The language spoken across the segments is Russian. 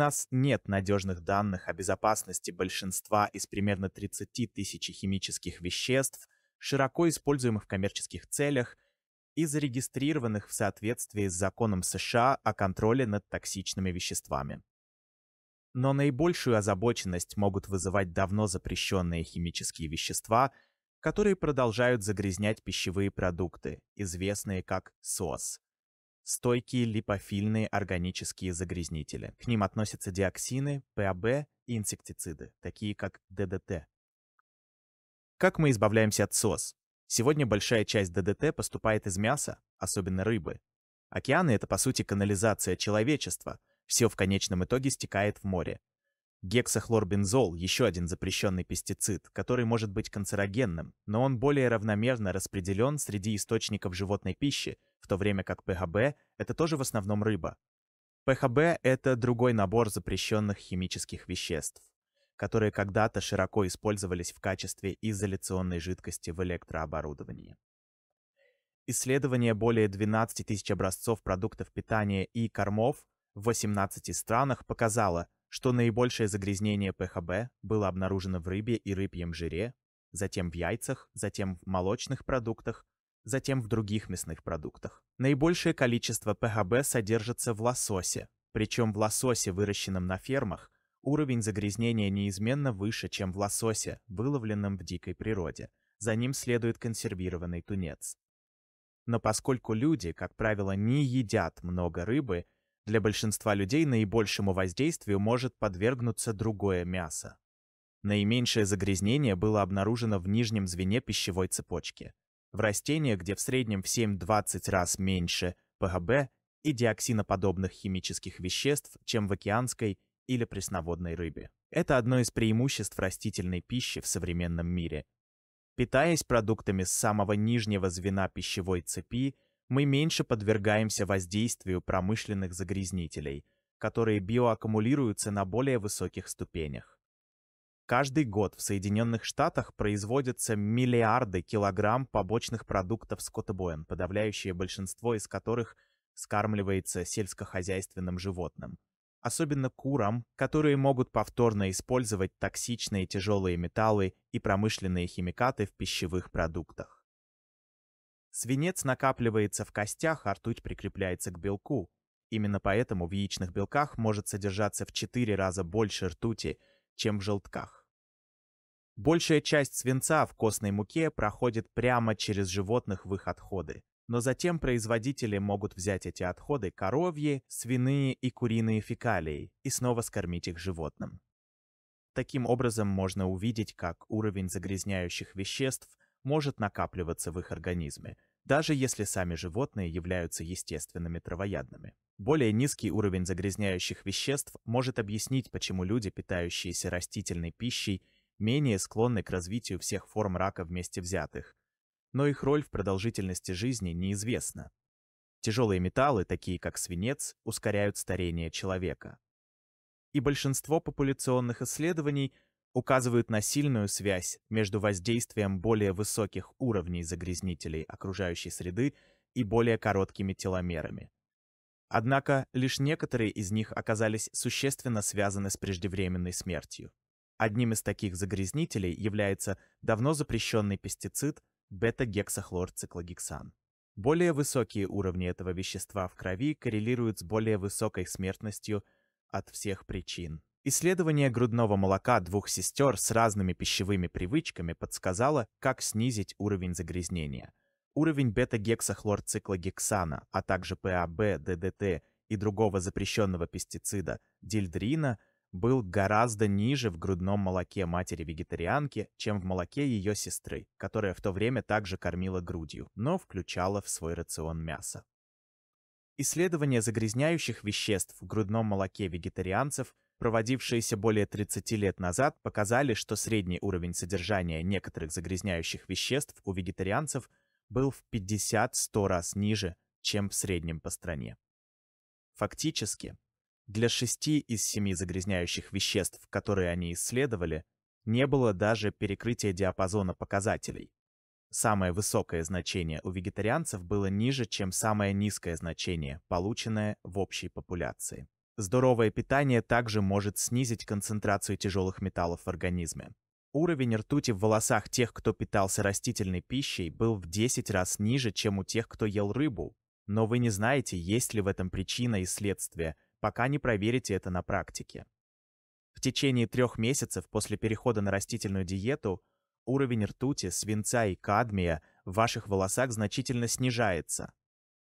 нас нет надежных данных о безопасности большинства из примерно 30 тысяч химических веществ, широко используемых в коммерческих целях и зарегистрированных в соответствии с законом США о контроле над токсичными веществами. Но наибольшую озабоченность могут вызывать давно запрещенные химические вещества, которые продолжают загрязнять пищевые продукты, известные как СОС стойкие липофильные органические загрязнители. К ним относятся диоксины, ПАБ и инсектициды, такие как ДДТ. Как мы избавляемся от СОС? Сегодня большая часть ДДТ поступает из мяса, особенно рыбы. Океаны — это, по сути, канализация человечества. Все в конечном итоге стекает в море. Гексахлорбензол – еще один запрещенный пестицид, который может быть канцерогенным, но он более равномерно распределен среди источников животной пищи, в то время как ПХБ – это тоже в основном рыба. ПХБ – это другой набор запрещенных химических веществ, которые когда-то широко использовались в качестве изоляционной жидкости в электрооборудовании. Исследование более 12 тысяч образцов продуктов питания и кормов в 18 странах показало – что наибольшее загрязнение ПХБ было обнаружено в рыбе и рыбьем жире, затем в яйцах, затем в молочных продуктах, затем в других мясных продуктах. Наибольшее количество ПХБ содержится в лососе, причем в лососе, выращенном на фермах, уровень загрязнения неизменно выше, чем в лососе, выловленном в дикой природе. За ним следует консервированный тунец. Но поскольку люди, как правило, не едят много рыбы, для большинства людей наибольшему воздействию может подвергнуться другое мясо. Наименьшее загрязнение было обнаружено в нижнем звене пищевой цепочки. В растениях, где в среднем в 7-20 раз меньше ПГБ и диоксиноподобных химических веществ, чем в океанской или пресноводной рыбе. Это одно из преимуществ растительной пищи в современном мире. Питаясь продуктами с самого нижнего звена пищевой цепи, мы меньше подвергаемся воздействию промышленных загрязнителей, которые биоаккумулируются на более высоких ступенях. Каждый год в Соединенных Штатах производятся миллиарды килограмм побочных продуктов скотобоен, подавляющее большинство из которых скармливается сельскохозяйственным животным. Особенно курам, которые могут повторно использовать токсичные тяжелые металлы и промышленные химикаты в пищевых продуктах. Свинец накапливается в костях, а ртуть прикрепляется к белку. Именно поэтому в яичных белках может содержаться в 4 раза больше ртути, чем в желтках. Большая часть свинца в костной муке проходит прямо через животных в их отходы. Но затем производители могут взять эти отходы коровьи, свиные и куриные фекалии и снова скормить их животным. Таким образом можно увидеть, как уровень загрязняющих веществ – может накапливаться в их организме, даже если сами животные являются естественными травоядными. Более низкий уровень загрязняющих веществ может объяснить, почему люди, питающиеся растительной пищей, менее склонны к развитию всех форм рака вместе взятых, но их роль в продолжительности жизни неизвестна. Тяжелые металлы, такие как свинец, ускоряют старение человека. И большинство популяционных исследований – указывают на сильную связь между воздействием более высоких уровней загрязнителей окружающей среды и более короткими теломерами. Однако лишь некоторые из них оказались существенно связаны с преждевременной смертью. Одним из таких загрязнителей является давно запрещенный пестицид бета-гексахлорциклогексан. Более высокие уровни этого вещества в крови коррелируют с более высокой смертностью от всех причин Исследование грудного молока двух сестер с разными пищевыми привычками подсказало, как снизить уровень загрязнения. Уровень бета-гексахлорциклогексана, а также ПАБ, ДДТ и другого запрещенного пестицида дильдрина был гораздо ниже в грудном молоке матери-вегетарианки, чем в молоке ее сестры, которая в то время также кормила грудью, но включала в свой рацион мясо. Исследование загрязняющих веществ в грудном молоке вегетарианцев – проводившиеся более 30 лет назад, показали, что средний уровень содержания некоторых загрязняющих веществ у вегетарианцев был в 50-100 раз ниже, чем в среднем по стране. Фактически, для 6 из 7 загрязняющих веществ, которые они исследовали, не было даже перекрытия диапазона показателей. Самое высокое значение у вегетарианцев было ниже, чем самое низкое значение, полученное в общей популяции. Здоровое питание также может снизить концентрацию тяжелых металлов в организме. Уровень ртути в волосах тех, кто питался растительной пищей, был в 10 раз ниже, чем у тех, кто ел рыбу. Но вы не знаете, есть ли в этом причина и следствие, пока не проверите это на практике. В течение трех месяцев после перехода на растительную диету уровень ртути, свинца и кадмия в ваших волосах значительно снижается,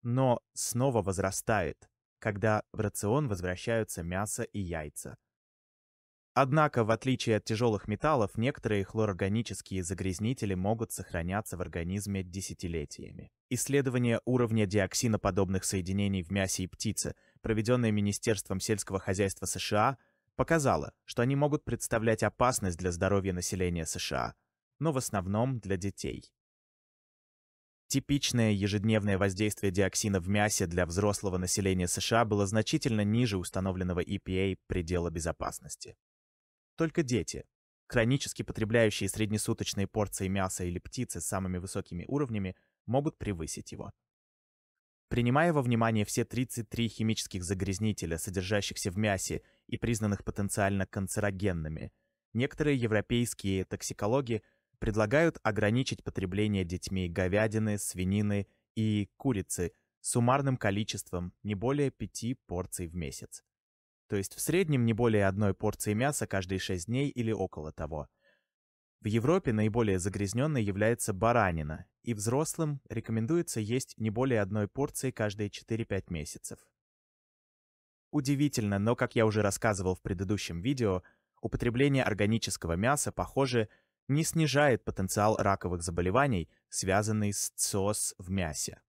но снова возрастает когда в рацион возвращаются мясо и яйца. Однако, в отличие от тяжелых металлов, некоторые хлорорганические загрязнители могут сохраняться в организме десятилетиями. Исследование уровня диоксиноподобных соединений в мясе и птице, проведенное Министерством сельского хозяйства США, показало, что они могут представлять опасность для здоровья населения США, но в основном для детей. Типичное ежедневное воздействие диоксина в мясе для взрослого населения США было значительно ниже установленного EPA предела безопасности. Только дети, хронически потребляющие среднесуточные порции мяса или птицы с самыми высокими уровнями, могут превысить его. Принимая во внимание все 33 химических загрязнителя, содержащихся в мясе и признанных потенциально канцерогенными, некоторые европейские токсикологи – предлагают ограничить потребление детьми говядины, свинины и курицы суммарным количеством не более 5 порций в месяц. То есть в среднем не более одной порции мяса каждые 6 дней или около того. В Европе наиболее загрязненной является баранина, и взрослым рекомендуется есть не более одной порции каждые 4-5 месяцев. Удивительно, но, как я уже рассказывал в предыдущем видео, употребление органического мяса, похоже, не снижает потенциал раковых заболеваний, связанный с ЦОС в мясе.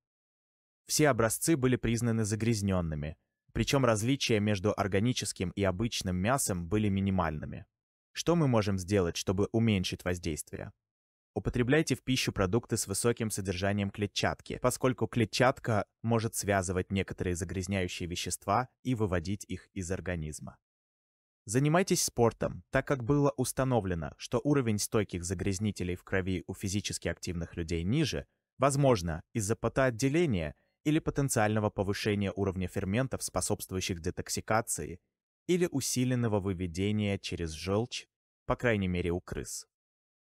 Все образцы были признаны загрязненными, причем различия между органическим и обычным мясом были минимальными. Что мы можем сделать, чтобы уменьшить воздействие? Употребляйте в пищу продукты с высоким содержанием клетчатки, поскольку клетчатка может связывать некоторые загрязняющие вещества и выводить их из организма. Занимайтесь спортом, так как было установлено, что уровень стойких загрязнителей в крови у физически активных людей ниже, возможно, из-за потоотделения или потенциального повышения уровня ферментов, способствующих детоксикации, или усиленного выведения через желчь, по крайней мере у крыс.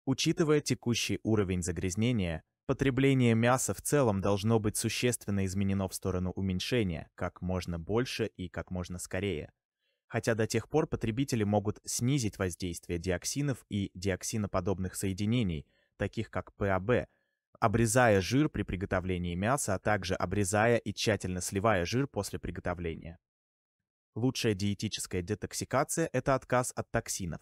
Учитывая текущий уровень загрязнения, потребление мяса в целом должно быть существенно изменено в сторону уменьшения, как можно больше и как можно скорее – хотя до тех пор потребители могут снизить воздействие диоксинов и диоксиноподобных соединений, таких как ПАБ, обрезая жир при приготовлении мяса, а также обрезая и тщательно сливая жир после приготовления. Лучшая диетическая детоксикация – это отказ от токсинов.